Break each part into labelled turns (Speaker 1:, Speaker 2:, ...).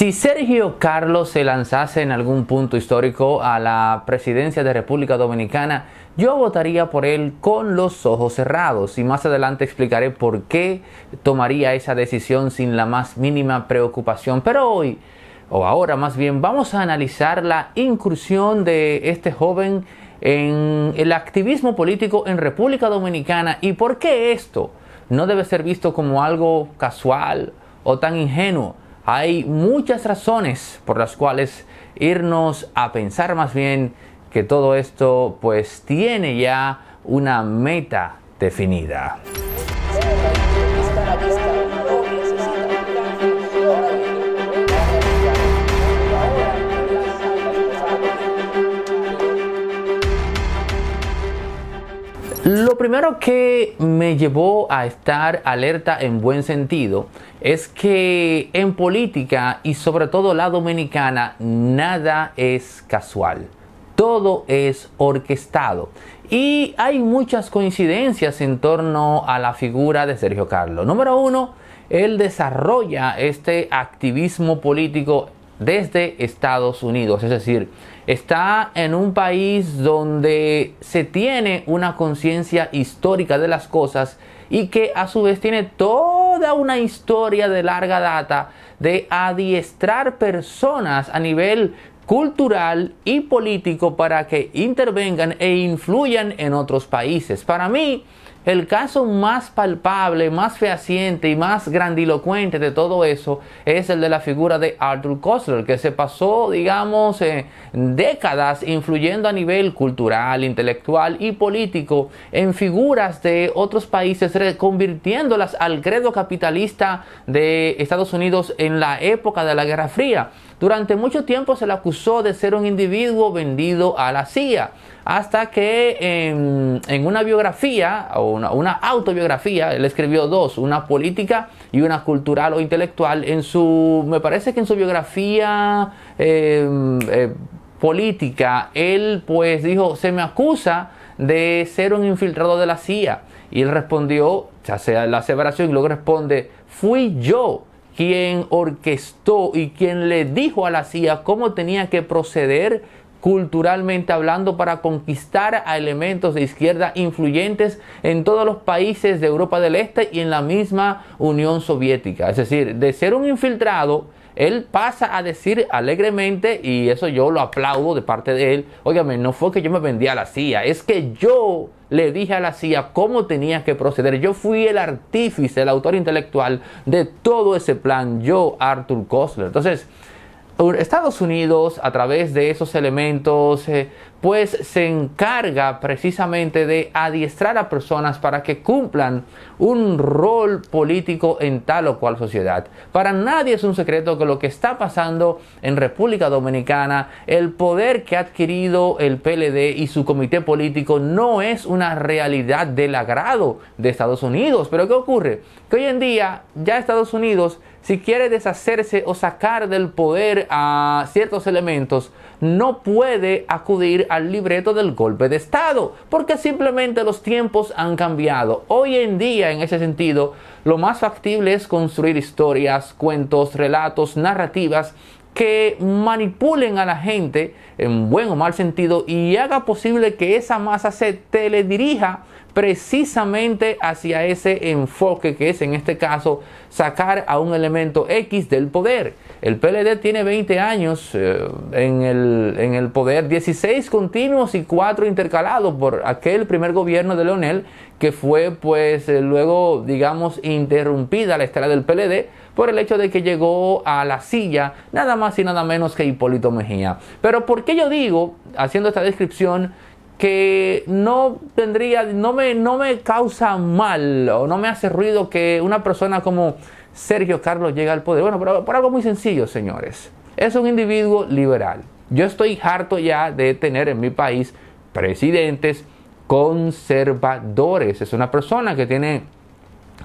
Speaker 1: Si Sergio Carlos se lanzase en algún punto histórico a la presidencia de República Dominicana, yo votaría por él con los ojos cerrados y más adelante explicaré por qué tomaría esa decisión sin la más mínima preocupación. Pero hoy, o ahora más bien, vamos a analizar la incursión de este joven en el activismo político en República Dominicana y por qué esto no debe ser visto como algo casual o tan ingenuo hay muchas razones por las cuales irnos a pensar más bien que todo esto pues tiene ya una meta definida. primero que me llevó a estar alerta en buen sentido es que en política y sobre todo la dominicana nada es casual. Todo es orquestado. Y hay muchas coincidencias en torno a la figura de Sergio Carlos. Número uno, él desarrolla este activismo político desde Estados Unidos. Es decir, está en un país donde se tiene una conciencia histórica de las cosas y que a su vez tiene toda una historia de larga data de adiestrar personas a nivel cultural y político para que intervengan e influyan en otros países. Para mí, el caso más palpable, más fehaciente y más grandilocuente de todo eso es el de la figura de Arthur Koestler, que se pasó, digamos, eh, décadas influyendo a nivel cultural, intelectual y político en figuras de otros países, convirtiéndolas al credo capitalista de Estados Unidos en la época de la Guerra Fría. Durante mucho tiempo se le acusó de ser un individuo vendido a la CIA hasta que en, una biografía o una, autobiografía, él escribió dos, una política y una cultural o intelectual, en su, me parece que en su biografía em, eh, política, él pues dijo, se me acusa de ser un infiltrado de la CIA. Y él respondió, ya sea la aseveración, y luego responde, fui yo quien orquestó y quien le dijo a la CIA cómo tenía que proceder culturalmente hablando para conquistar a elementos de izquierda influyentes en todos los países de Europa del Este y en la misma Unión Soviética. Es decir, de ser un infiltrado, él pasa a decir alegremente, y eso yo lo aplaudo de parte de él, óigame, no fue que yo me vendí a la CIA, es que yo le dije a la CIA cómo tenía que proceder. Yo fui el artífice, el autor intelectual de todo ese plan, yo, Arthur Kostler. Entonces, Estados Unidos, a través de esos elementos, eh, pues se encarga precisamente de adiestrar a personas para que cumplan un rol político en tal o cual sociedad. Para nadie es un secreto que lo que está pasando en República Dominicana, el poder que ha adquirido el PLD y su comité político no es una realidad del agrado de Estados Unidos. Pero ¿qué ocurre? Que hoy en día ya Estados Unidos si quiere deshacerse o sacar del poder a ciertos elementos, no puede acudir al libreto del golpe de Estado, porque simplemente los tiempos han cambiado. Hoy en día, en ese sentido, lo más factible es construir historias, cuentos, relatos, narrativas que manipulen a la gente en buen o mal sentido y haga posible que esa masa se teledirija precisamente hacia ese enfoque que es en este caso sacar a un elemento X del poder. El PLD tiene 20 años eh, en, el, poder, 16 continuos y 4 intercalados por aquel primer gobierno de Leonel que fue pues eh, luego digamos interrumpida la estrella del PLD por el hecho de que llegó a la silla nada más y nada menos que Hipólito Mejía. Pero ¿por qué yo digo, haciendo esta descripción, que no tendría, no me, no me causa mal o no me hace ruido que una persona como Sergio Carlos llegue al poder. Bueno, por, por algo muy sencillo, señores. Es un individuo liberal. Yo estoy harto ya de tener en mi país presidentes conservadores. Es una persona que tiene,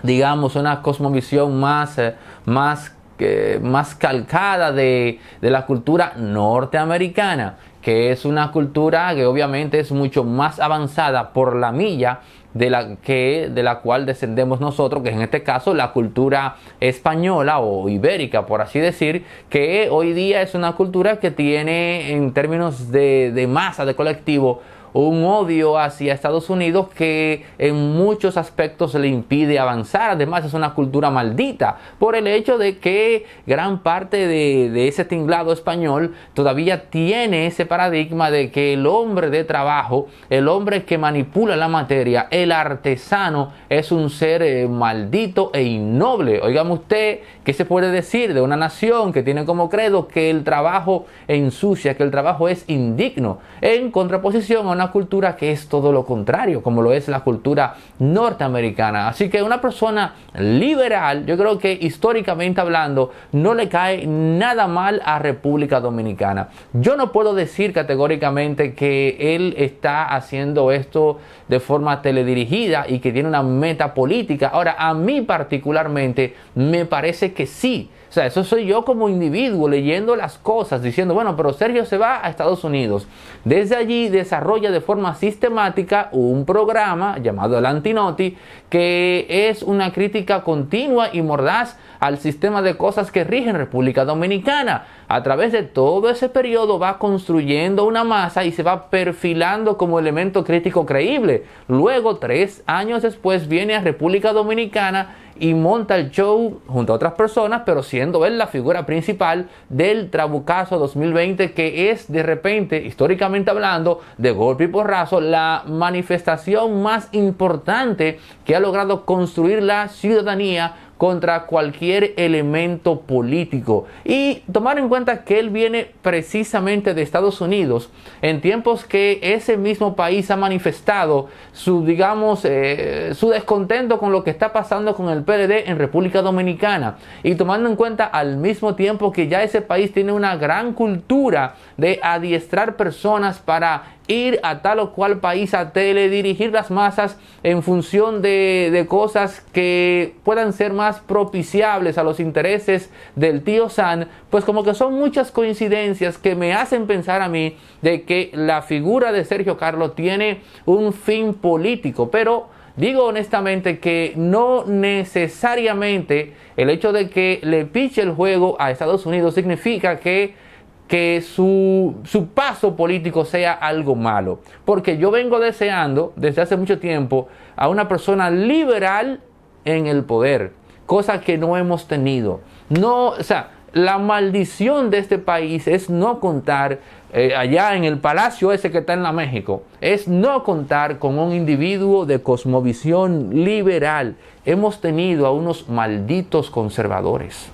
Speaker 1: digamos, una cosmovisión más, eh, más, eh, más calcada de, de la cultura norteamericana que es una cultura que obviamente es mucho más avanzada por la milla de la, que, de la cual descendemos nosotros, que es en este caso la cultura española o ibérica, por así decir, que hoy día es una cultura que tiene en términos de, de masa, de colectivo, un odio hacia Estados Unidos que en muchos aspectos le impide avanzar. Además es una cultura maldita por el hecho de que gran parte de, ese tinglado español todavía tiene ese paradigma de que el hombre de trabajo, el hombre que manipula la materia, el artesano es un ser eh, maldito e innoble. Oigan usted, ¿qué se puede decir de una nación que tiene como credo que el trabajo ensucia, que el trabajo es indigno? En contraposición a una cultura que es todo lo contrario, como lo es la cultura norteamericana. Así que una persona liberal, yo creo que históricamente hablando, no le cae nada mal a República Dominicana. Yo no puedo decir categóricamente que él está haciendo esto de forma teledirigida y que tiene una meta política. Ahora, a mí particularmente me parece que sí. O sea, eso soy yo como individuo leyendo las cosas, diciendo, bueno, pero Sergio se va a Estados Unidos. Desde allí desarrolla de forma sistemática un programa llamado el Antinoti, que es una crítica continua y mordaz al sistema de cosas que rigen República Dominicana a través de todo ese periodo va construyendo una masa y se va perfilando como elemento crítico creíble. Luego, tres años después, viene a República Dominicana y monta el show junto a otras personas, pero siendo él la figura principal del Trabucazo 2020, que es de repente, históricamente hablando, de golpe y porrazo, la manifestación más importante que ha logrado construir la ciudadanía contra cualquier elemento político. Y tomar en cuenta que él viene precisamente de Estados Unidos, en tiempos que ese mismo país ha manifestado su, digamos, eh, su descontento con lo que está pasando con el PLD en República Dominicana. Y tomando en cuenta al mismo tiempo que ya ese país tiene una gran cultura de adiestrar personas para ir a tal o cual país a teledirigir las masas en función de, de cosas que puedan ser más propiciables a los intereses del tío San, pues como que son muchas coincidencias que me hacen pensar a mí de que la figura de Sergio Carlos tiene un fin político, pero digo honestamente que no necesariamente el hecho de que le piche el juego a Estados Unidos significa que que su, su, paso político sea algo malo. Porque yo vengo deseando desde hace mucho tiempo a una persona liberal en el poder, cosa que no hemos tenido. No, o sea, la maldición de este país es no contar eh, allá en el palacio ese que está en la México, es no contar con un individuo de cosmovisión liberal. Hemos tenido a unos malditos conservadores.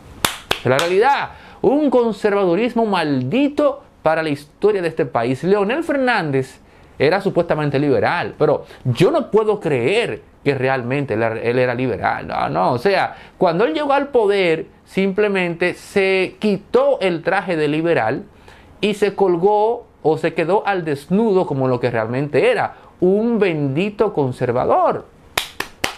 Speaker 1: La realidad, un conservadurismo maldito para la historia de este país. Leonel Fernández era supuestamente liberal, pero yo no puedo creer que realmente él era liberal. No, no, o sea, cuando él llegó al poder, simplemente se quitó el traje de liberal y se colgó o se quedó al desnudo como lo que realmente era, un bendito conservador.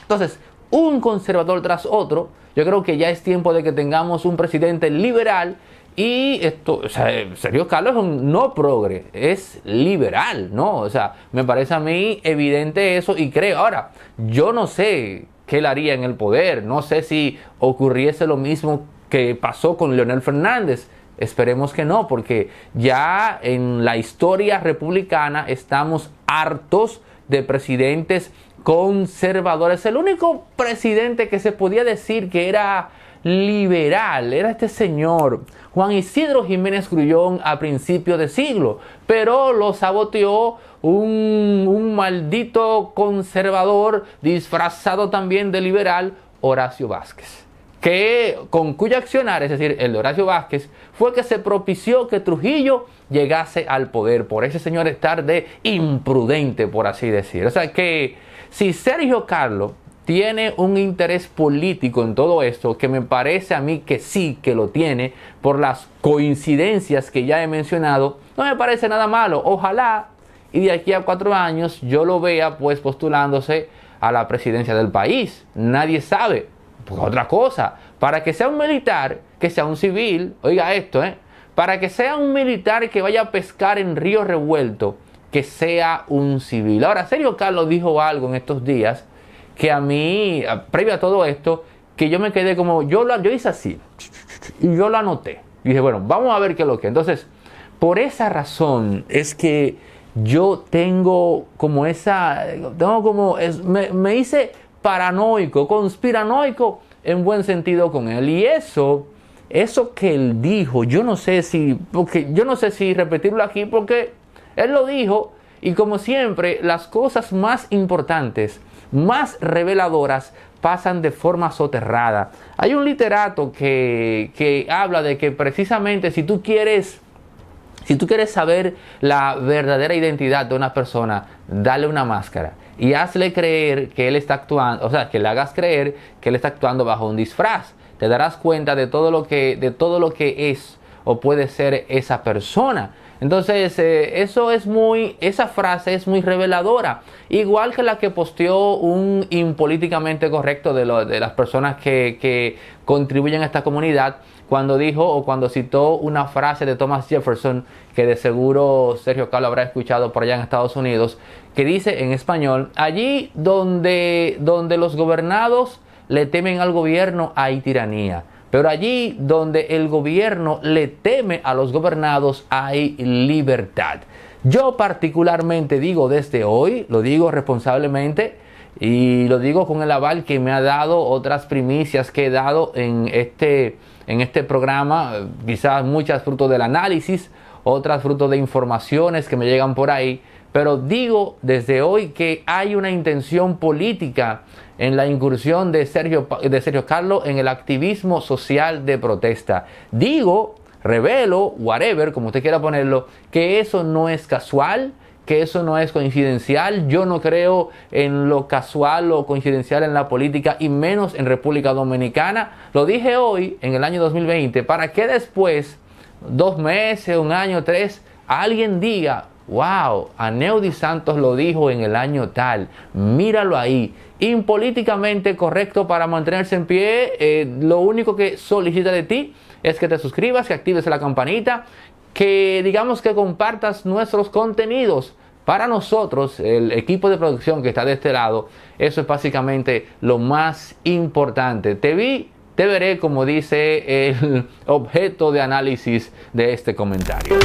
Speaker 1: Entonces, un conservador tras otro yo creo que ya es tiempo de que tengamos un presidente liberal y esto, o sea, eh, Sergio Carlos no progre, es liberal, ¿no? O sea, me parece a mí evidente eso y creo. Ahora, yo no sé qué le haría en el poder, no sé si ocurriese lo mismo que pasó con Leonel Fernández. Esperemos que no, porque ya en la historia republicana estamos hartos de presidentes conservadores. El único presidente que se podía decir que era liberal era este señor Juan Isidro Jiménez Grullón a principios de siglo, pero lo saboteó un, un maldito conservador disfrazado también de liberal, Horacio Vázquez. Que, con cuyo accionar, es decir, el de Horacio Vázquez, fue que se propició que Trujillo llegase al poder por ese señor estar de imprudente, por así decir. O sea que si Sergio Carlos tiene un interés político en todo esto, que me parece a mí que sí, que lo tiene, por las coincidencias que ya he mencionado, no me parece nada malo. Ojalá y de aquí a cuatro años yo lo vea pues postulándose a la presidencia del país. Nadie sabe. Pues otra cosa, para que sea un militar, que sea un civil, oiga esto, ¿eh? Para que sea un militar que vaya a pescar en río revuelto, que sea un civil. Ahora, Sergio Carlos dijo algo en estos días que a mí, previo a todo esto, que yo me quedé como, yo, lo, yo hice así, y yo lo anoté. Y dije, bueno, vamos a ver qué es lo que. Entonces, por esa razón es que yo tengo como esa, tengo como, es, me, me hice paranoico, conspiranoico en buen sentido con él. Y eso, eso que él dijo, yo no sé si, porque yo no sé si repetirlo aquí porque él lo dijo y como siempre las cosas más importantes, más reveladoras, pasan de forma soterrada. Hay un literato que, que habla de que precisamente si tú quieres si tú quieres saber la verdadera identidad de una persona, dale una máscara y hazle creer que él está actuando, o sea, que le hagas creer que él está actuando bajo un disfraz. Te darás cuenta de todo lo que, de todo lo que es o puede ser esa persona. Entonces, eh, eso es muy, esa frase es muy reveladora, igual que la que posteó un impolíticamente correcto de, las personas que, que contribuyen a esta comunidad cuando dijo o cuando citó una frase de Thomas Jefferson que de seguro Sergio Calo habrá escuchado por allá en Estados Unidos, que dice en español, allí donde, donde los gobernados le temen al gobierno hay tiranía. Pero allí donde el gobierno le teme a los gobernados hay libertad. Yo particularmente digo desde hoy, lo digo responsablemente y lo digo con el aval que me ha dado otras primicias que he dado en este, en este programa, quizás muchas frutos del análisis, otras frutos de informaciones que me llegan por ahí, pero digo desde hoy que hay una intención política en la incursión de Sergio, de Sergio Carlos en el activismo social de protesta. Digo, revelo, whatever, como usted quiera ponerlo, que eso no es casual, que eso no es coincidencial. Yo no creo en lo casual o coincidencial en la política y menos en República Dominicana. Lo dije hoy, en el año 2020, para que después dos meses, un año, tres, alguien diga, wow, Aneudi Santos lo dijo en el año tal, míralo ahí, impolíticamente correcto para mantenerse en pie, eh, lo único que solicita de ti es que te suscribas, que actives la campanita, que digamos que compartas nuestros contenidos. Para nosotros, el equipo de producción que está de este lado, eso es básicamente lo más importante. Te vi te veré como dice el objeto de análisis de este comentario.